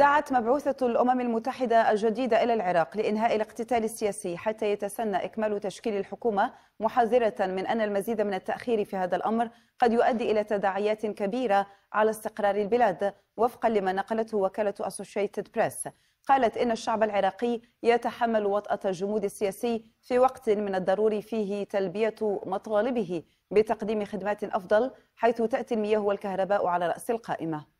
دعت مبعوثة الأمم المتحدة الجديدة إلى العراق لإنهاء الاقتتال السياسي حتى يتسنى إكمال تشكيل الحكومة محذرة من أن المزيد من التأخير في هذا الأمر قد يؤدي إلى تداعيات كبيرة على استقرار البلاد وفقا لما نقلته وكالة أسوشيتد بريس قالت إن الشعب العراقي يتحمل وطأة الجمود السياسي في وقت من الضروري فيه تلبية مطالبه بتقديم خدمات أفضل حيث تأتي المياه والكهرباء على رأس القائمة